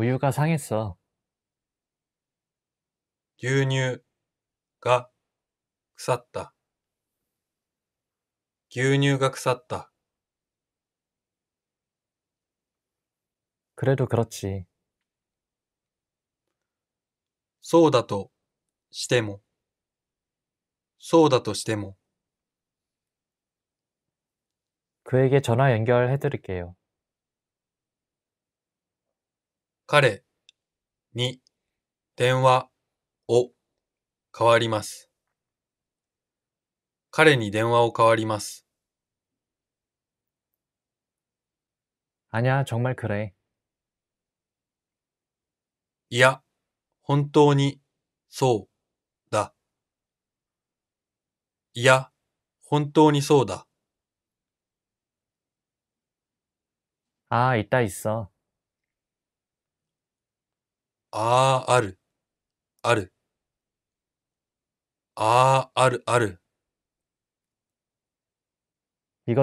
우유가 상했어. 牛乳が腐った。牛乳が腐った。 그래도 그렇지. そうだとしても、そうだとしても。그에게전화연결해드릴게요. 彼に電話を変わります。彼に電話を変わります。아니야정말그래いや、本当に、そうだ。いや、本当にそうだ。ああ、いたいっそ。ああ、ある、ある。ああ、ある、ある。あ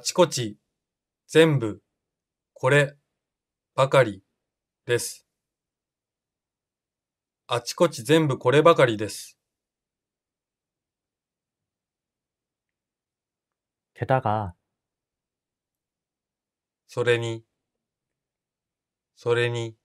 ちこち全部こればかりです。け다が。それに、それに